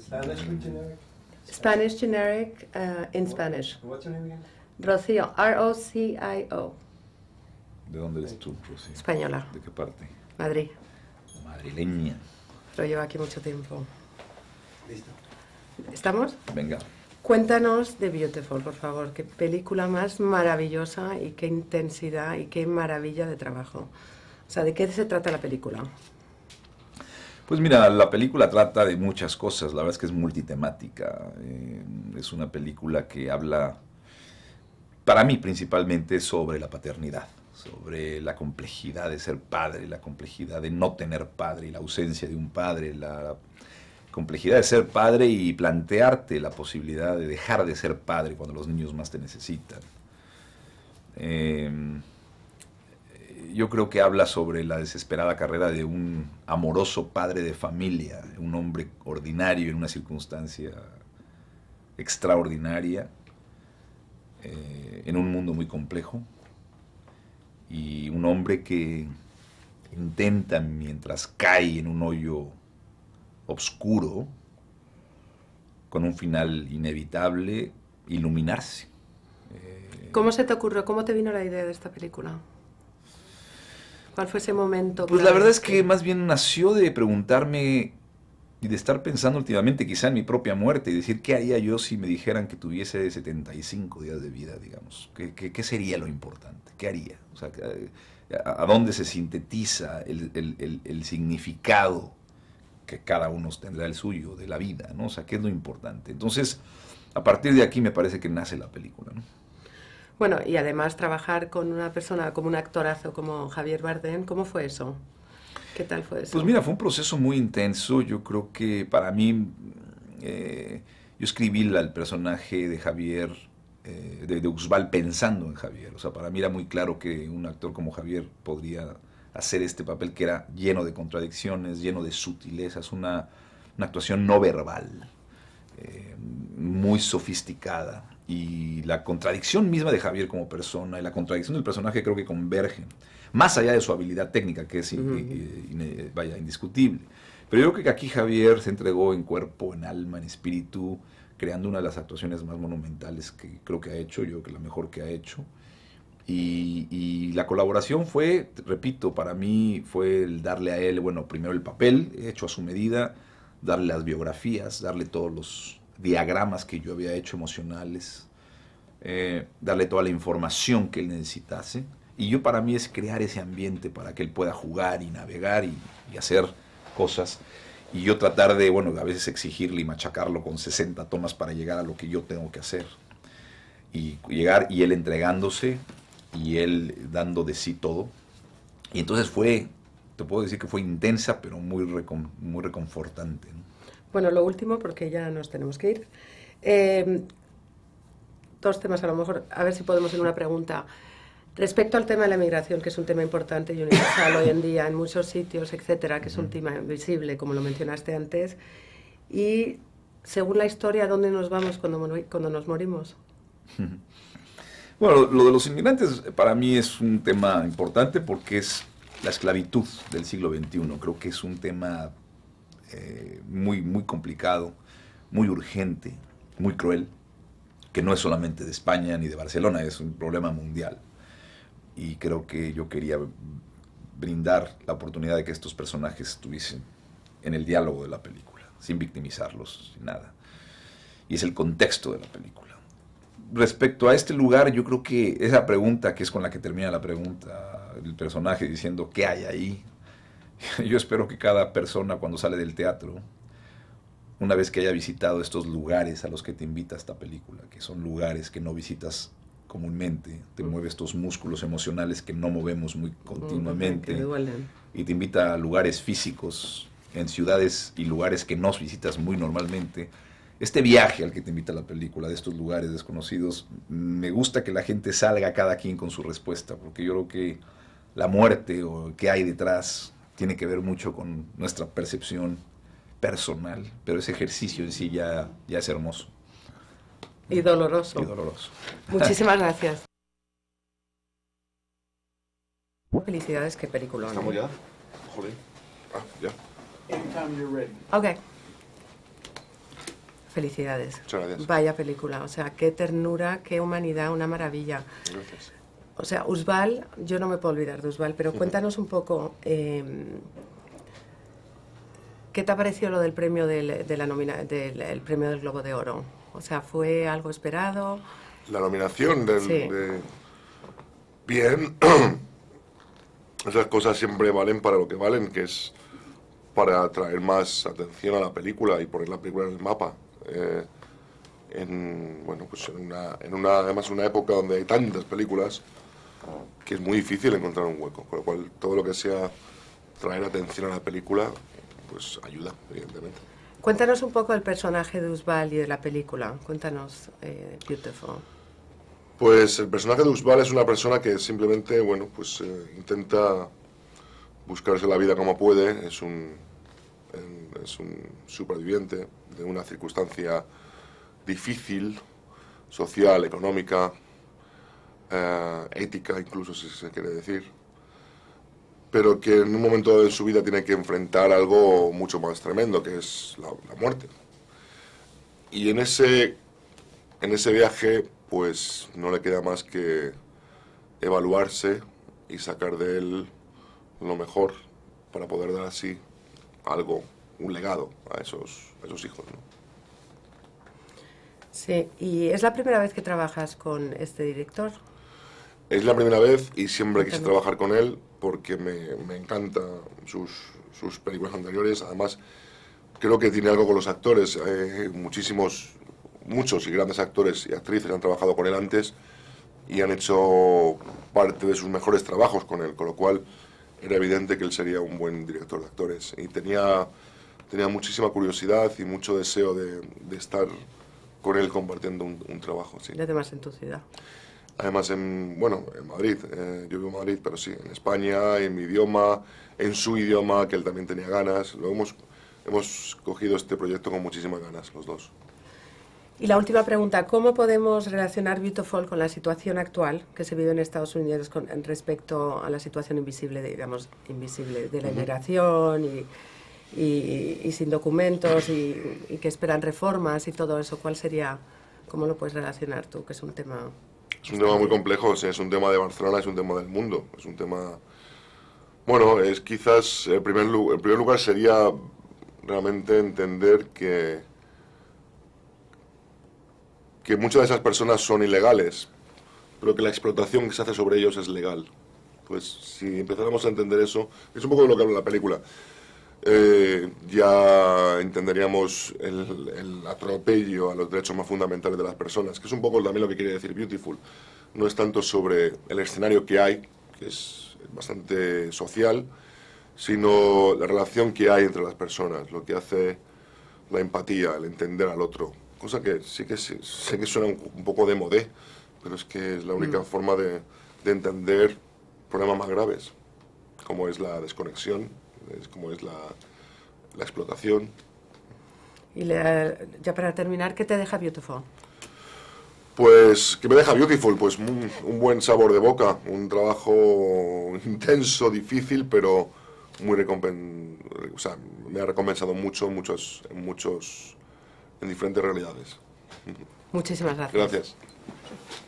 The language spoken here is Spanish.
Spanish generic? Spanish generic En uh, in Spanish. What's your name again? Rocío, R-O-C-I-O. ¿De dónde eres tú, Rocío? Española. ¿De qué parte? Madrid. Madrileña. Pero llevo aquí mucho tiempo. ¿Listo? ¿Estamos? Venga. Cuéntanos de Beautiful, por favor. Qué película más maravillosa y qué intensidad y qué maravilla de trabajo. O sea, ¿de qué se trata la película? Pues mira, la película trata de muchas cosas, la verdad es que es multitemática. Eh, es una película que habla, para mí principalmente, sobre la paternidad, sobre la complejidad de ser padre, la complejidad de no tener padre, la ausencia de un padre, la complejidad de ser padre y plantearte la posibilidad de dejar de ser padre cuando los niños más te necesitan. Eh, yo creo que habla sobre la desesperada carrera de un amoroso padre de familia, un hombre ordinario en una circunstancia extraordinaria, eh, en un mundo muy complejo, y un hombre que intenta mientras cae en un hoyo oscuro, con un final inevitable, iluminarse. ¿Cómo se te ocurrió? ¿Cómo te vino la idea de esta película? ¿Cuál fue ese momento? Pues la verdad es que más bien nació de preguntarme y de estar pensando últimamente quizá en mi propia muerte y decir, ¿qué haría yo si me dijeran que tuviese 75 días de vida, digamos? ¿Qué, sería lo importante? ¿Qué haría? O sea, ¿a, dónde se sintetiza el, significado que cada uno tendrá el suyo de la vida? ¿no? O sea, ¿qué es lo importante? Entonces, a partir de aquí me parece que nace la película. ¿no? Bueno, y además trabajar con una persona como un actorazo como Javier Bardem, ¿cómo fue eso? ¿Qué tal fue eso? Pues mira, fue un proceso muy intenso. Yo creo que para mí, eh, yo escribí el personaje de Javier, eh, de, de pensando en Javier. O sea, para mí era muy claro que un actor como Javier podría hacer este papel que era lleno de contradicciones, lleno de sutilezas, una, actuación no verbal, eh, muy sofisticada, y la contradicción misma de Javier como persona y la contradicción del personaje creo que convergen, más allá de su habilidad técnica, que es vaya, indiscutible. Pero yo creo que aquí Javier se entregó en cuerpo, en alma, en espíritu, creando una de las actuaciones más monumentales que creo que ha hecho, yo creo que la mejor que ha hecho. Y, y, la colaboración fue, repito, para mí fue el darle a él, bueno, primero el papel hecho a su medida, darle las biografías, darle todos los, diagramas que yo había hecho emocionales, eh, darle toda la información que él necesitase. Y yo para mí es crear ese ambiente para que él pueda jugar y navegar y, hacer cosas. Y yo tratar de, bueno, a veces exigirle y machacarlo con 60 tomas para llegar a lo que yo tengo que hacer. Y llegar y él entregándose y él dando de sí todo. Y entonces fue, te puedo decir que fue intensa, pero muy, muy reconfortante. ¿no? Bueno, lo último, porque ya nos tenemos que ir. Em, dos temas, a lo mejor, a ver si podemos en una pregunta. Respecto al tema de la migración, que es un tema importante y universal hoy en día en muchos sitios, etcétera, que es un tema invisible, como lo mencionaste antes, y según la historia, dónde nos vamos cuando, cuando nos morimos? Bueno, lo de los inmigrantes para mí es un tema importante porque es la esclavitud del siglo XXI. Creo que es un tema eh, muy, muy complicado, muy urgente, muy cruel, que no es solamente de España ni de Barcelona, es un problema mundial. Y creo que yo quería brindar la oportunidad de que estos personajes estuviesen en el diálogo de la película, sin victimizarlos, sin nada. Y es el contexto de la película. Respecto a este lugar, yo creo que esa pregunta, que es con la que termina la pregunta, el personaje diciendo, ¿qué hay ahí? Yo espero que cada persona cuando sale del teatro, una vez que haya visitado estos lugares a los que te invita esta película, que son lugares que no visitas comúnmente, te mueve estos músculos emocionales que no movemos muy continuamente, y te invita a lugares físicos, en ciudades y lugares que no visitas muy normalmente. Este viaje al que te invita la película, de estos lugares desconocidos, me gusta que la gente salga cada quien con su respuesta, porque yo creo que la muerte o qué hay detrás tiene que ver mucho con nuestra percepción personal, pero ese ejercicio en sí ya, ya es hermoso. Y doloroso. Y doloroso. Muchísimas gracias. Felicidades, qué película. Estamos ¿eh? ya. Joder. Ah, ya. Ok. Felicidades. Vaya película, o sea, qué ternura, qué humanidad, una maravilla. Gracias. O sea, Usval, yo no me puedo olvidar de Usval pero cuéntanos un poco em, qué te pareció lo del premio del, premio del Globo de Oro. O sea, ¿fue algo esperado? La nominación del... Bien, esas cosas siempre valen para lo que valen, que es para atraer más atención a la película y poner la película en el mapa. Eh, en, bueno, pues en una, en una, además una época donde hay tantas películas, que es muy difícil encontrar un hueco, con lo cual todo lo que sea traer atención a la película, pues ayuda, evidentemente. Cuéntanos un poco del personaje de Usval y de la película. Cuéntanos, eh, Beautiful. Pues el personaje de Usval es una persona que simplemente, bueno, pues eh, intenta buscarse la vida como puede. es un superviviente de una circunstancia difícil, social, económica, eh, ética, incluso si se quiere decir, pero que en un momento de su vida tiene que enfrentar algo mucho más tremendo, que es la, muerte. Y en ese, en ese viaje, pues no le queda más que evaluarse y sacar de él lo mejor para poder dar así algo, un legado a esos, esos hijos. Sí, y es la primera vez que trabajas con este director. Es la primera vez y siempre quise trabajar con él porque me, me encantan sus, sus, películas anteriores. Además, creo que tiene algo con los actores. Eh, muchísimos, muchos y grandes actores y actrices han trabajado con él antes y han hecho parte de sus mejores trabajos con él, con lo cual era evidente que él sería un buen director de actores. Y tenía, tenía muchísima curiosidad y mucho deseo de, estar con él compartiendo un, un trabajo. Sí. De tu entusiasmo. Además, en, bueno, en Madrid, eh, yo vivo en Madrid, pero sí, en España, en mi idioma, en su idioma, que él también tenía ganas. Lo hemos, hemos cogido este proyecto con muchísimas ganas, los dos. Y la última pregunta, ¿cómo podemos relacionar Beautiful con la situación actual que se vive en Estados Unidos con, respecto a la situación invisible, de, digamos, invisible de la inmigración y, sin documentos y, y que esperan reformas y todo eso? ¿Cuál sería, cómo lo puedes relacionar tú, que es un tema es un tema muy complejo, es un tema de Barcelona, es un tema del mundo, es un tema... Bueno, es quizás, el primer, el primer lugar sería realmente entender que, que muchas de esas personas son ilegales, pero que la explotación que se hace sobre ellos es legal. Pues si empezáramos a entender eso, es un poco de lo que habla la película. Eh, ya entenderíamos el, atropello a los derechos más fundamentales de las personas, que es un poco también lo que quiere decir Beautiful. No es tanto sobre el escenario que hay, que es bastante social, sino la relación que hay entre las personas, lo que hace la empatía, el entender al otro. Cosa que sí que sé que suena un, poco de modé, pero es que es la mm. única forma de, de entender problemas más graves, como es la desconexión es como es la, explotación. Y ya para terminar, ¿qué te deja Beautiful? Pues, ¿qué me deja Beautiful? Pues un, buen sabor de boca, un trabajo intenso, difícil, pero muy recompensado. o sea, me ha recompensado mucho, muchos, muchos, en diferentes realidades. Muchísimas gracias. Gracias.